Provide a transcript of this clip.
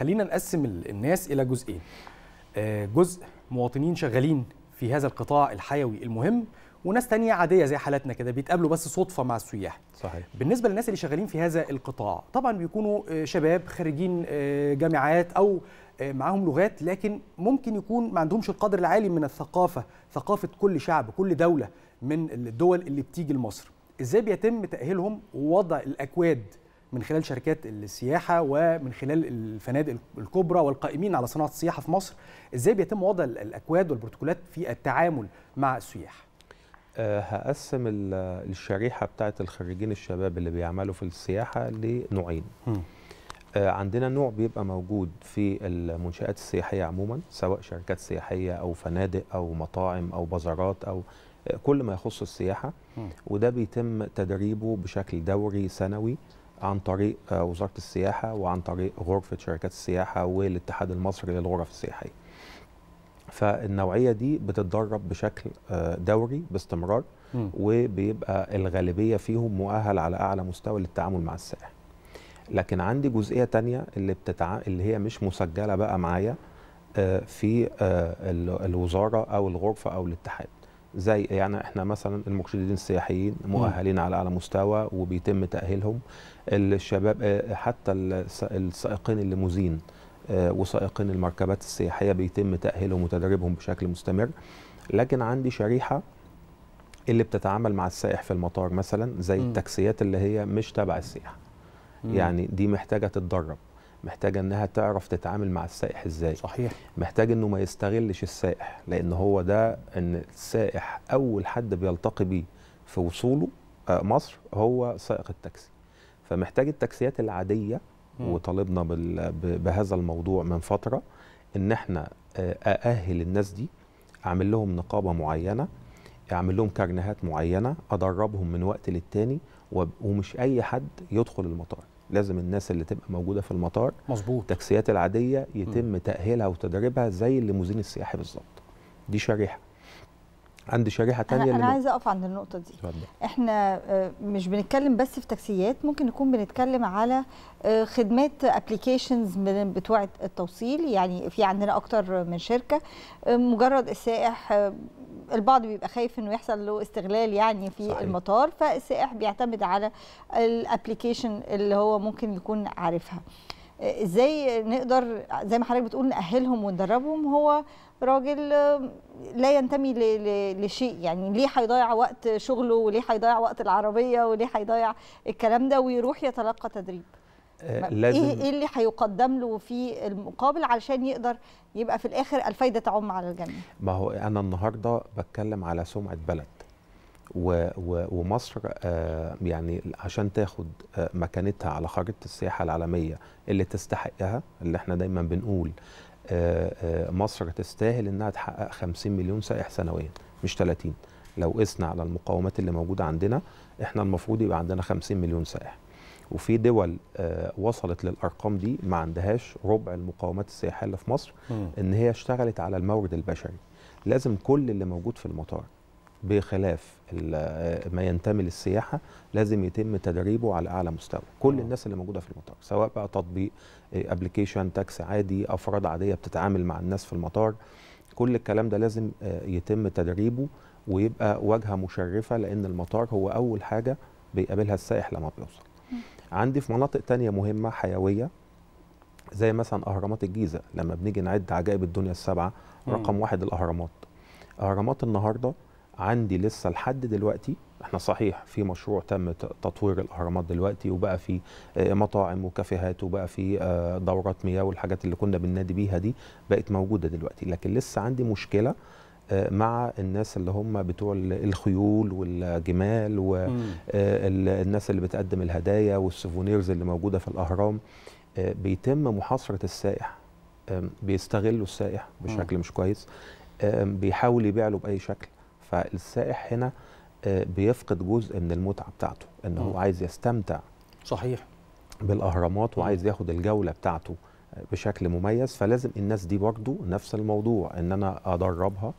خلينا نقسم الناس الى جزئين آه، جزء مواطنين شغالين في هذا القطاع الحيوي المهم وناس تانية عادية زي حالاتنا كده بيتقابلوا بس صدفة مع السياح صحيح بالنسبة للناس اللي شغالين في هذا القطاع طبعا بيكونوا آه، شباب خريجين آه، جامعات أو معاهم لغات لكن ممكن يكون ما عندهمش القدر العالي من الثقافة ثقافة كل شعب كل دولة من الدول اللي بتيجي لمصر ازاي بيتم تأهيلهم ووضع الأكواد من خلال شركات السياحه ومن خلال الفنادق الكبرى والقائمين على صناعه السياحه في مصر ازاي بيتم وضع الاكواد والبروتوكولات في التعامل مع السياح آه، هقسم الشريحه بتاعه الخريجين الشباب اللي بيعملوا في السياحه لنوعين آه، عندنا نوع بيبقى موجود في المنشآت السياحية عموما سواء شركات سياحية أو فنادق أو مطاعم أو بازارات أو آه، كل ما يخص السياحة وده بيتم تدريبه بشكل دوري سنوي عن طريق آه، وزاره السياحه وعن طريق غرفه شركات السياحه والاتحاد المصري للغرف السياحيه. فالنوعيه دي بتتدرب بشكل آه، دوري باستمرار وبيبقى الغالبيه فيهم مؤهل على اعلى مستوى للتعامل مع السائح. لكن عندي جزئيه تانية اللي بتتع... اللي هي مش مسجله بقى معايا آه، في الوزاره او الغرفه او الاتحاد. زي يعني احنا مثلا المرشدين السياحيين مؤهلين على اعلى مستوى وبيتم تاهيلهم الشباب حتى السائقين الليموزين آه، وسائقين المركبات السياحيه بيتم تاهيلهم وتدريبهم بشكل مستمر لكن عندي شريحه اللي بتتعامل مع السائح في المطار مثلا زي التاكسيات اللي هي مش تبع السياحه يعني دي محتاجه تتدرب محتاجه انها تعرف تتعامل مع السائح ازاي صحيح محتاج انه ما يستغلش السائح لان هو ده ان السائح اول حد بيلتقي بيه في وصوله آه، مصر هو سائق التاكسي فمحتاج التاكسيات العاديه وطالبنا بهذا الموضوع من فتره ان احنا آه، ااهل الناس دي اعمل لهم نقابه معينه اعمل لهم كارنهات معينه ادربهم من وقت للتاني ومش اي حد يدخل المطار لازم الناس اللي تبقى موجوده في المطار مظبوط التاكسيات العاديه يتم م. تاهيلها وتدريبها زي الليموزين السياحي بالظبط دي شريحه عندي شريحه تانية انا, أنا عايزه اقف عند النقطه دي طبعا. احنا آه، مش بنتكلم بس في تاكسيات ممكن نكون بنتكلم على آه، خدمات أبليكيشنز بتوع التوصيل يعني في عندنا اكتر من شركه آه، مجرد السائح البعض بيبقى خايف انه يحصل له استغلال يعني في صحيح. المطار فالسائح بيعتمد على الابلكيشن اللي هو ممكن يكون عارفها ازاي نقدر زي ما حضرتك بتقول نأهلهم وندربهم هو راجل آه، لا ينتمي لشيء يعني ليه هيضيع وقت شغله وليه هيضيع وقت العربيه وليه هيضيع الكلام ده ويروح يتلقى تدريب آه، لازم إيه-،, ايه اللي هيقدم له في المقابل علشان يقدر يبقى في الاخر الفايده تعم على الجميع ما هو انا النهارده بتكلم على سمعه بلد ومصر آه، يعني عشان تاخد آه، مكانتها على خارطه السياحه العالميه اللي تستحقها اللي احنا دايما بنقول آه، مصر تستاهل انها تحقق 50 مليون سائح سنويا مش 30 لو قسنا على المقاومات اللي موجوده عندنا احنا المفروض يبقى عندنا 50 مليون سائح وفي دول وصلت للارقام دي ما عندهاش ربع المقاومات السياحيه اللي في مصر ان هي اشتغلت على المورد البشري لازم كل اللي موجود في المطار بخلاف ما ينتمي للسياحه لازم يتم تدريبه على اعلى مستوى كل آه. الناس اللي موجوده في المطار سواء بقى تطبيق ابلكيشن آه، تاكس عادي افراد عاديه بتتعامل مع الناس في المطار كل الكلام ده لازم آه، يتم تدريبه ويبقى واجهه مشرفه لان المطار هو اول حاجه بيقابلها السائح لما بيوصل عندي في مناطق تانية مهمه حيويه زي مثلا اهرامات الجيزه لما بنيجي نعد عجائب الدنيا السبعه رقم واحد الاهرامات اهرامات النهارده عندي لسه لحد دلوقتي احنا صحيح في مشروع تم تطوير الاهرامات دلوقتي وبقى في آه، مطاعم وكافيهات وبقى في آه، دورات مياه والحاجات اللي كنا بننادي بيها دي بقت موجوده دلوقتي لكن لسه عندي مشكله آه، مع الناس اللي هم بتوع الخيول والجمال والناس اللي بتقدم الهدايا والسيفونيرز اللي موجوده في الاهرام بيتم محاصره السائح بيستغلوا السائح بشكل مش كويس بيحاول يبيع له باي شكل فالسائح هنا آه، بيفقد جزء من المتعه بتاعته ان هو عايز يستمتع صحيح بالاهرامات وعايز ياخد الجوله بتاعته آه، بشكل مميز فلازم الناس دي برضو نفس الموضوع ان انا ادربها